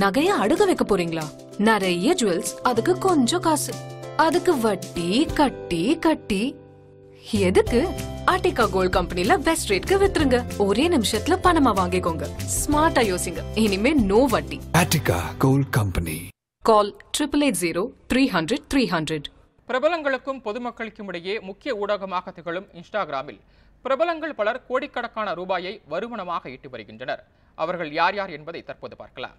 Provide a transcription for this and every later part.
நகைய அடுக்க வைக்க போறீங்களா நிறைய ஜுவல்ஸ் அதுக்கு கொஞ்சம் காசு அதுக்கு வட்டி கட்டி கட்டி எதுக்கு ஆர்டிகா கோல்ட் கம்பெனில பெஸ்ட் ரேட்க்கு வித்துருங்க ஒரே நிமிஷத்துல பணமா வாங்கிக்கோங்க ஸ்மார்ட்டா யோசிங்க இனிமே நோ வட்டி Arthika gold company call triple eight zero three hundred three hundred பிரபலங்களுக்கும் பொதுமக்களுக்கும் இடையே முக்கிய ஊடகமாக திகழும் இன்ஸ்டாகிராமில் பிரபலங்கள் பலர் கோடிக்கணக்கான ரூபாயை வருமானமாக ஈட்டி வருகின்றனர் அவர்கள் யார் யார் என்பதை தற்போது பார்க்கலாம்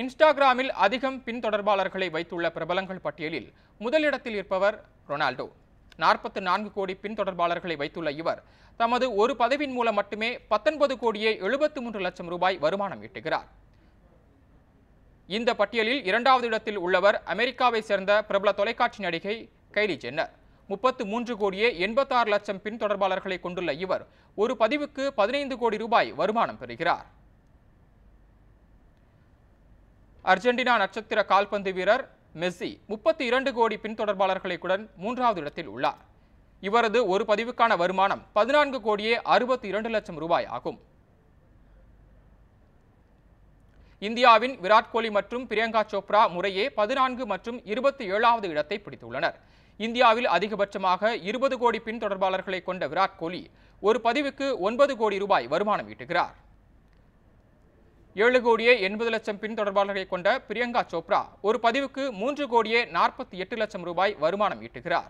இன்ஸ்டாகிராமில் அதிகம் பின்தொடர்பாளர்களை வைத்துள்ள பிரபலங்கள் பட்டியலில் முதலிடத்தில் இருப்பவர் ரொனால்டோ நாற்பத்து நான்கு கோடி பின்தொடர்பாளர்களை வைத்துள்ள இவர் தமது ஒரு பதவியின் மூலம் மட்டுமே பத்தொன்பது கோடியே எழுபத்து மூன்று லட்சம் ரூபாய் வருமானம் ஈட்டுகிறார் இந்த பட்டியலில் இரண்டாவது இடத்தில் உள்ளவர் அமெரிக்காவை சேர்ந்த பிரபல தொலைக்காட்சி நடிகை கைலி ஜென்னர் முப்பத்து மூன்று கோடியே எண்பத்தாறு லட்சம் பின்தொடர்பாளர்களை கொண்டுள்ள இவர் ஒரு பதிவுக்கு பதினைந்து கோடி ரூபாய் வருமானம் பெறுகிறார் அர்ஜென்டினா நட்சத்திர கால்பந்து வீரர் மெஸ்ஸி முப்பத்தி இரண்டு கோடி பின்தொடர்பாளர்களுடன் மூன்றாவது இடத்தில் உள்ளார் இவரது ஒரு பதிவுக்கான வருமானம் பதினான்கு கோடியே அறுபத்தி இரண்டு லட்சம் ரூபாய் ஆகும் இந்தியாவின் விராட் கோலி மற்றும் பிரியங்கா சோப்ரா முறையே பதினான்கு மற்றும் இருபத்தி ஏழாவது இடத்தை பிடித்துள்ளனர் இந்தியாவில் அதிகபட்சமாக இருபது கோடி பின்தொடர்பாளர்களை கொண்ட விராட் கோலி ஒரு பதிவுக்கு ஒன்பது கோடி ரூபாய் வருமானம் ஈட்டுகிறார் ஏழு கோடியே எண்பது லட்சம் பின்தொடர்பாளர்களை கொண்ட பிரியங்கா சோப்ரா ஒரு பதிவுக்கு மூன்று கோடியே நாற்பத்தி எட்டு லட்சம் ரூபாய் வருமானம் ஈட்டுகிறார்